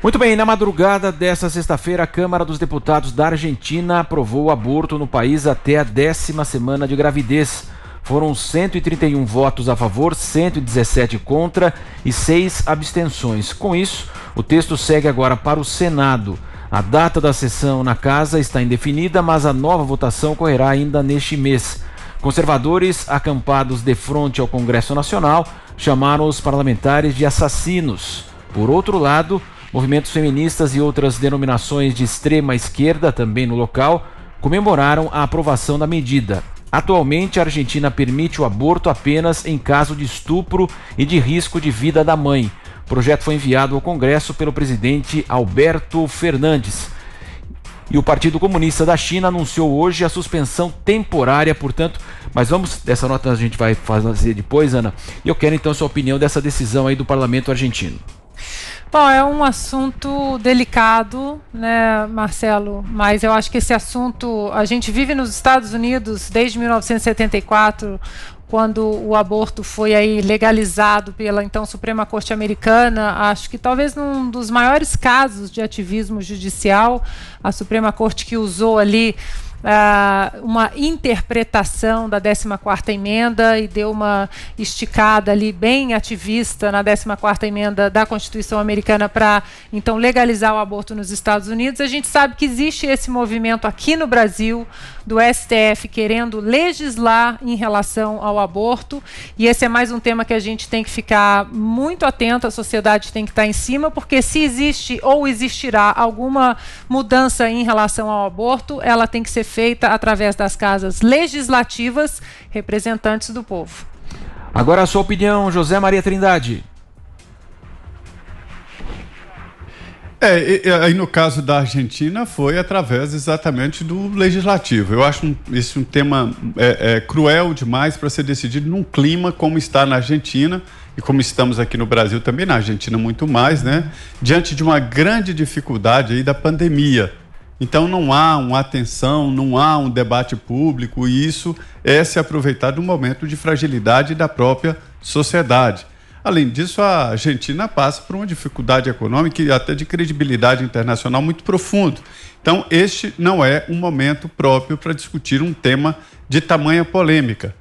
Muito bem, na madrugada desta sexta-feira, a Câmara dos Deputados da Argentina aprovou o aborto no país até a décima semana de gravidez. Foram 131 votos a favor, 117 contra e 6 abstenções. Com isso, o texto segue agora para o Senado. A data da sessão na casa está indefinida, mas a nova votação ocorrerá ainda neste mês. Conservadores acampados de frente ao Congresso Nacional chamaram os parlamentares de assassinos. Por outro lado, Movimentos feministas e outras denominações de extrema esquerda, também no local, comemoraram a aprovação da medida. Atualmente, a Argentina permite o aborto apenas em caso de estupro e de risco de vida da mãe. O projeto foi enviado ao Congresso pelo presidente Alberto Fernandes. E o Partido Comunista da China anunciou hoje a suspensão temporária, portanto, mas vamos, dessa nota a gente vai fazer depois, Ana. E eu quero então sua opinião dessa decisão aí do parlamento argentino. Bom, é um assunto delicado, né, Marcelo? Mas eu acho que esse assunto. A gente vive nos Estados Unidos desde 1974, quando o aborto foi aí legalizado pela então Suprema Corte Americana, acho que talvez num dos maiores casos de ativismo judicial, a Suprema Corte que usou ali ah, uma interpretação da 14ª emenda e deu uma esticada ali bem ativista na 14ª emenda da Constituição americana para então legalizar o aborto nos Estados Unidos. A gente sabe que existe esse movimento aqui no Brasil do STF querendo legislar em relação ao aborto, e esse é mais um tema que a gente tem que ficar muito atento, a sociedade tem que estar tá em cima, porque se existe ou existirá alguma mudança em relação ao aborto, ela tem que ser feita através das casas legislativas, representantes do povo. Agora a sua opinião, José Maria Trindade. É, aí no caso da Argentina foi através exatamente do legislativo. Eu acho um, um tema é, é, cruel demais para ser decidido num clima como está na Argentina e como estamos aqui no Brasil também, na Argentina muito mais, né? Diante de uma grande dificuldade aí da pandemia. Então não há uma atenção, não há um debate público e isso é se aproveitar de um momento de fragilidade da própria sociedade. Além disso, a Argentina passa por uma dificuldade econômica e até de credibilidade internacional muito profundo. Então, este não é um momento próprio para discutir um tema de tamanha polêmica.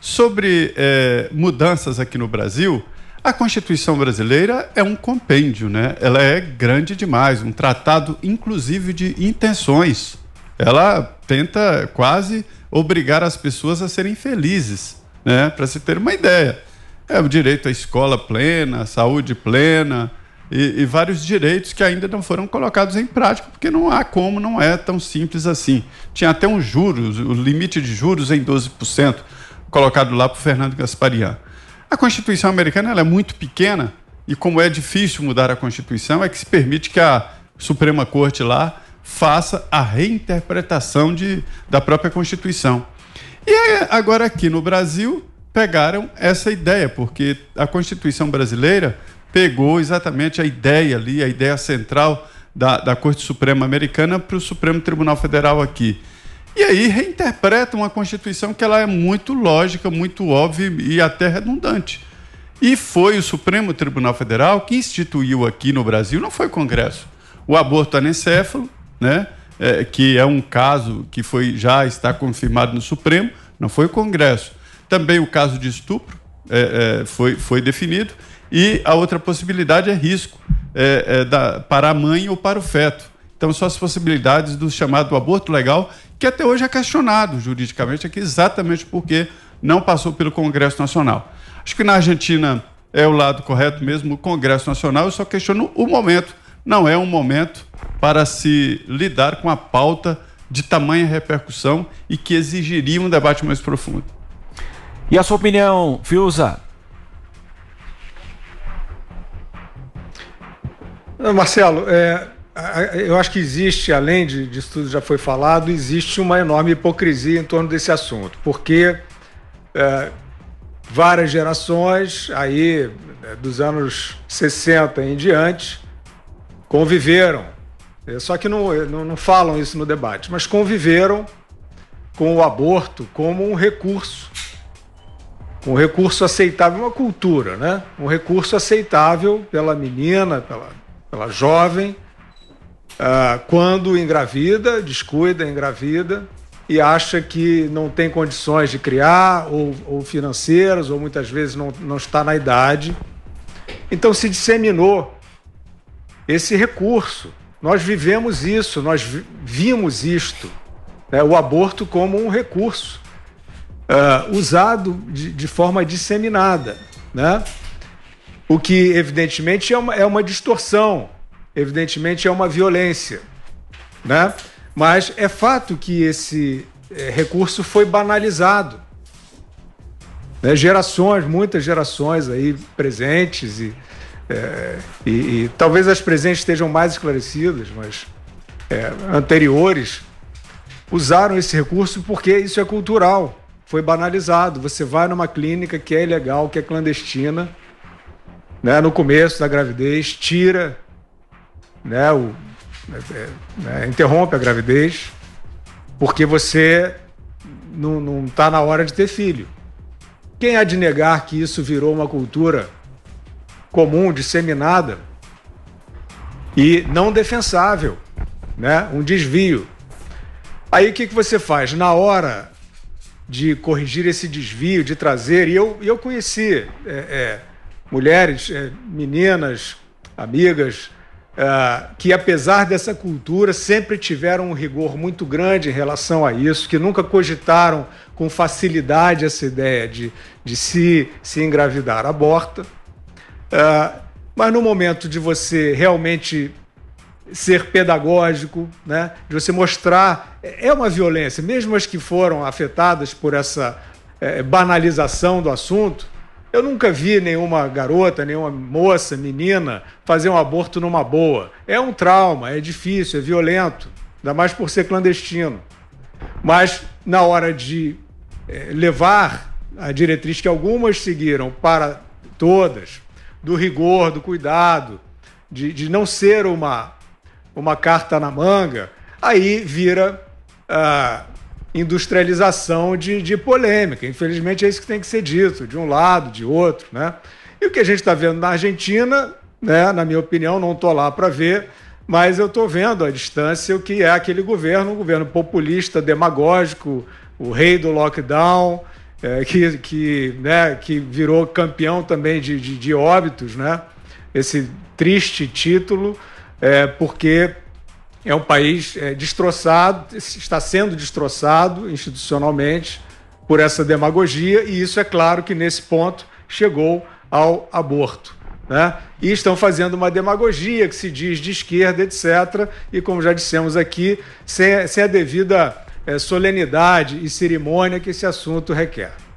Sobre eh, mudanças aqui no Brasil, a Constituição brasileira é um compêndio, né? Ela é grande demais, um tratado inclusive de intenções. Ela tenta quase obrigar as pessoas a serem felizes, né? Para se ter uma ideia. É o direito à escola plena, à saúde plena e, e vários direitos que ainda não foram colocados em prática, porque não há como, não é tão simples assim. Tinha até um juros, o limite de juros em 12%, colocado lá por Fernando Gasparian. A Constituição americana é muito pequena e como é difícil mudar a Constituição, é que se permite que a Suprema Corte lá faça a reinterpretação de, da própria Constituição. E agora aqui no Brasil pegaram essa ideia, porque a Constituição brasileira pegou exatamente a ideia ali, a ideia central da, da Corte Suprema Americana para o Supremo Tribunal Federal aqui. E aí reinterpreta uma Constituição que ela é muito lógica, muito óbvia e até redundante. E foi o Supremo Tribunal Federal que instituiu aqui no Brasil, não foi o Congresso, o aborto anencefalo, né? É, que é um caso que foi já está confirmado no Supremo, não foi o Congresso. Também o caso de estupro é, é, foi, foi definido. E a outra possibilidade é risco é, é, da, para a mãe ou para o feto. Então, são as possibilidades do chamado aborto legal, que até hoje é questionado juridicamente aqui, exatamente porque não passou pelo Congresso Nacional. Acho que na Argentina é o lado correto mesmo, o Congresso Nacional, eu só questiono o momento. Não é um momento para se lidar com a pauta de tamanha repercussão e que exigiria um debate mais profundo. E a sua opinião, Fiuza? Marcelo, é, eu acho que existe, além de, disso tudo já foi falado, existe uma enorme hipocrisia em torno desse assunto, porque é, várias gerações, aí é, dos anos 60 em diante, conviveram, é, só que não, não, não falam isso no debate, mas conviveram com o aborto como um recurso, um recurso aceitável, uma cultura, né? Um recurso aceitável pela menina, pela, pela jovem, ah, quando engravida, descuida, engravida e acha que não tem condições de criar, ou, ou financeiras, ou muitas vezes não, não está na idade. Então se disseminou esse recurso. Nós vivemos isso, nós vi vimos isto, né? o aborto como um recurso uh, usado de, de, forma disseminada, né? O que evidentemente é uma, é uma distorção, Evidentemente é uma violência, né? Mas é fato que esse eh, recurso foi banalizado. Né? Gerações, muitas gerações aí presentes e, é, e, e, talvez as presentes estejam mais esclarecidas, mas é, anteriores usaram esse recurso porque isso é cultural, foi banalizado. Você vai numa clínica que é ilegal, que é clandestina, né? no começo da gravidez, tira né, o, é, é, né, interrompe a gravidez, porque você não está na hora de ter filho. Quem há de negar que isso virou uma cultura comum, disseminada e não defensável, né? um desvio? Aí o que, que você faz? Na hora de corrigir esse desvio, de trazer, e eu, eu conheci é, é, mulheres, é, meninas, amigas, ah, que apesar dessa cultura sempre tiveram um rigor muito grande em relação a isso, que nunca cogitaram com facilidade essa ideia de, de se, se engravidar aborta. Uh, ah, mas no momento de você realmente ser pedagógico, né, de você mostrar, é, é uma violência, mesmo as que foram afetadas por essa é, banalização do assunto, eu nunca vi nenhuma garota, nenhuma moça, menina fazer um aborto numa boa. É um trauma, é difícil, é violento, ainda mais por ser clandestino. Mas na hora de eh, levar a diretriz que algumas seguiram para todas, do rigor, do cuidado, de, de não ser uma, uma carta na manga, aí vira ah, industrialização de, de polêmica. Infelizmente é isso que tem que ser dito, de um lado, de outro. Né? E o que a gente está vendo na Argentina, né, na minha opinião, não estou lá para ver, mas eu estou vendo à distância o que é aquele governo, um governo populista, demagógico, o rei do lockdown, é, que, que, né, que virou campeão também de, de, de óbitos, né? esse triste título, é, porque é um país é, destroçado, está sendo destroçado institucionalmente por essa demagogia, e isso é claro que nesse ponto chegou ao aborto. Né? E estão fazendo uma demagogia que se diz de esquerda, etc. E como já dissemos aqui, sem, sem a devida é, solenidade e cerimônia que esse assunto requer.